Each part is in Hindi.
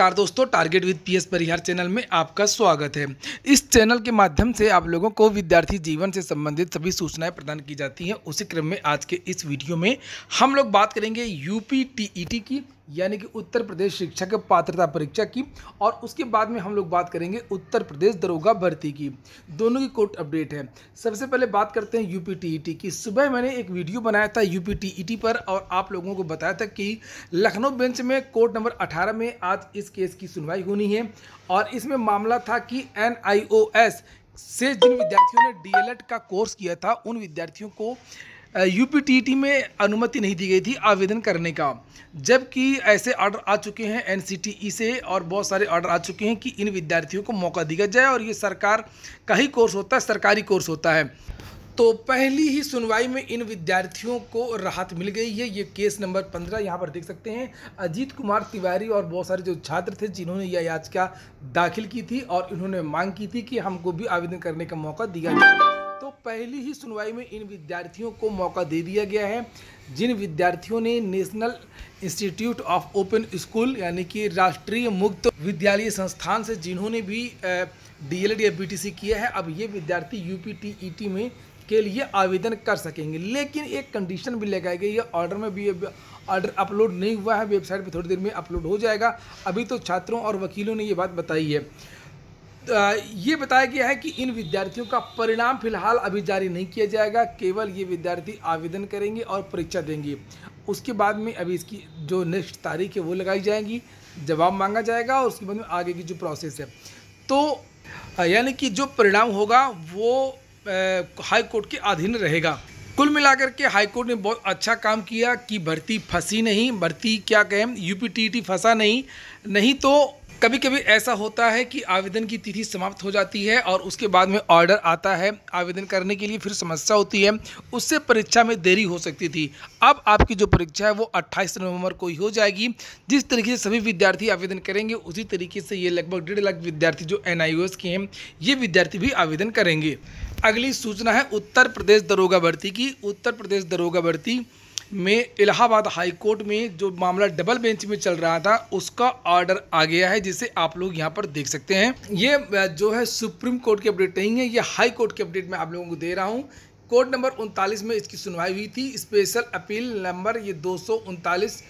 नमस्कार दोस्तों target with PS Parihar channel में आपका स्वागत है इस चैनल के माध्यम से आप लोगों को विद्यार्थी जीवन से संबंधित सभी सूचनाएं प्रदान की जाती हैं उसी क्रम में आज के इस वीडियो में हम लोग बात करेंगे यूपी टीईटी e की यानी कि उत्तर प्रदेश शिक्षक पात्रता परीक्षा की और उसके बाद में हम लोग बात करेंगे उत्तर प्रदेश दरोगा भर्ती की दोनों की कोर्ट अपडेट है सबसे पहले बात करते हैं यू पी की सुबह मैंने एक वीडियो बनाया था यू पी पर और आप लोगों को बताया था कि लखनऊ बेंच में कोर्ट नंबर अठारह में आज इस केस की सुनवाई होनी है और इसमें मामला था कि एन से जिन विद्यार्थियों ने डी का कोर्स किया था उन विद्यार्थियों को यूपीटीटी में अनुमति नहीं दी गई थी आवेदन करने का जबकि ऐसे ऑर्डर आ चुके हैं एनसीटीई e से और बहुत सारे ऑर्डर आ चुके हैं कि इन विद्यार्थियों को मौका दिया जाए और ये सरकार का ही कोर्स होता है सरकारी कोर्स होता है तो पहली ही सुनवाई में इन विद्यार्थियों को राहत मिल गई है ये केस नंबर पंद्रह यहाँ पर देख सकते हैं अजीत कुमार तिवारी और बहुत सारे जो छात्र थे जिन्होंने यह याचिका दाखिल की थी और इन्होंने मांग की थी कि हमको भी आवेदन करने का मौका दिया जाए पहली ही सुनवाई में इन विद्यार्थियों को मौका दे दिया गया है जिन विद्यार्थियों ने national institute of open school यानी कि राष्ट्रीय मुक्त विद्यालय संस्थान से जिन्होंने भी डीएलएड या बीटीसी किया है अब ये विद्यार्थी यूपीटीईटी में के लिए आवेदन कर सकेंगे लेकिन एक कंडीशन भी लगाई गई है ऑर्डर में भी ऑर्डर अपलोड नहीं हुआ है वेबसाइट पर थोड़ी देर में अपलोड हो जाएगा अभी तो छात्रों और वकीलों ने ये बात बताई है ये बताया गया है कि इन विद्यार्थियों का परिणाम फिलहाल अभी जारी नहीं किया जाएगा केवल ये विद्यार्थी आवेदन करेंगे और परीक्षा देंगे उसके बाद में अभी इसकी जो नेक्स्ट तारीख है वो लगाई जाएगी जवाब मांगा जाएगा और उसके बाद में आगे की जो प्रोसेस है तो यानी कि जो परिणाम होगा वो हाई कोर्ट के अधीन रहेगा कुल मिलाकर के हाईकोर्ट ने बहुत अच्छा काम किया कि भर्ती फंसी नहीं भर्ती क्या कहें यूपीटीटी फंसा नहीं नहीं तो कभी कभी ऐसा होता है कि आवेदन की तिथि समाप्त हो जाती है और उसके बाद में ऑर्डर आता है आवेदन करने के लिए फिर समस्या होती है उससे परीक्षा में देरी हो सकती थी अब आपकी जो परीक्षा है वो 28 नवंबर को ही हो जाएगी जिस तरीके से सभी विद्यार्थी आवेदन करेंगे उसी तरीके से ये लगभग डेढ़ लाख विद्यार्थी जो एन के हैं ये विद्यार्थी भी आवेदन करेंगे अगली सूचना है उत्तर प्रदेश दरोगा भर्ती की उत्तर प्रदेश दरोगा भर्ती में इलाहाबाद हाई कोर्ट में जो मामला डबल बेंच में चल रहा था उसका ऑर्डर आ गया है जिसे आप लोग यहाँ पर देख सकते हैं ये जो है सुप्रीम कोर्ट की अपडेट नहीं है ये हाई कोर्ट की अपडेट मैं आप लोगों को दे रहा हूँ कोर्ट नंबर उनतालीस में इसकी सुनवाई हुई थी स्पेशल अपील नंबर ये दो सौ उनतालीस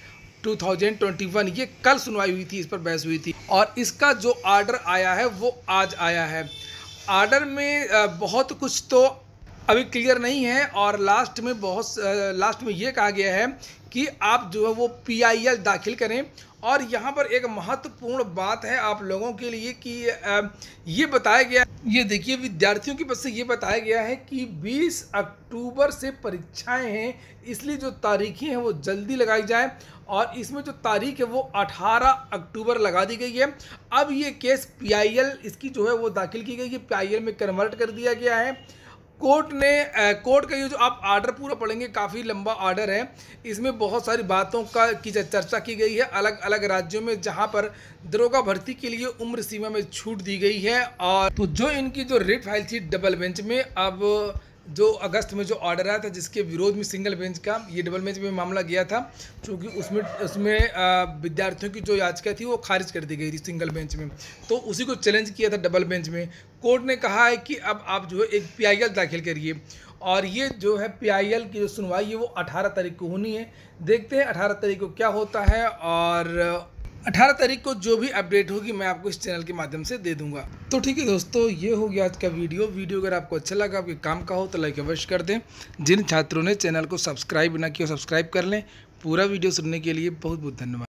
ये कल सुनवाई हुई थी इस पर बहस हुई थी और इसका जो ऑर्डर आया है वो आज आया है आर्डर में बहुत कुछ तो अभी क्लियर नहीं है और लास्ट में बहुत लास्ट में ये कहा गया है कि आप जो है वो पी दाखिल करें और यहाँ पर एक महत्वपूर्ण बात है आप लोगों के लिए कि ये बताया गया ये देखिए विद्यार्थियों की बस से ये बताया गया है कि 20 अक्टूबर से परीक्षाएं हैं इसलिए जो तारीखें हैं वो जल्दी लगाई जाए और इसमें जो तारीख है वो 18 अक्टूबर लगा दी गई है अब ये केस पीआईएल इसकी जो है वो दाखिल की गई है पी में कन्वर्ट कर दिया गया है कोर्ट ने कोर्ट का ये जो आप आर्डर पूरा पढ़ेंगे काफ़ी लंबा आर्डर है इसमें बहुत सारी बातों का की चर्चा की गई है अलग अलग राज्यों में जहां पर दरोगा भर्ती के लिए उम्र सीमा में छूट दी गई है और तो जो इनकी जो रेट फाइल थी डबल बेंच में अब जो अगस्त में जो ऑर्डर आया था जिसके विरोध में सिंगल बेंच का ये डबल बेंच में मामला गया था क्योंकि उसमें उसमें विद्यार्थियों की जो याचिका थी वो खारिज कर दी गई थी सिंगल बेंच में तो उसी को चैलेंज किया था डबल बेंच में कोर्ट ने कहा है कि अब आप जो है एक पी दाखिल करिए और ये जो है पी की जो सुनवाई है वो अठारह तारीख को होनी है देखते हैं अठारह तारीख को क्या होता है और 18 तारीख को जो भी अपडेट होगी मैं आपको इस चैनल के माध्यम से दे दूंगा तो ठीक है दोस्तों ये हो गया आज का वीडियो वीडियो अगर आपको अच्छा लगा आपके काम का हो तो लाइक अवश्य कर दें जिन छात्रों ने चैनल को सब्सक्राइब ना किया सब्सक्राइब कर लें पूरा वीडियो सुनने के लिए बहुत बहुत धन्यवाद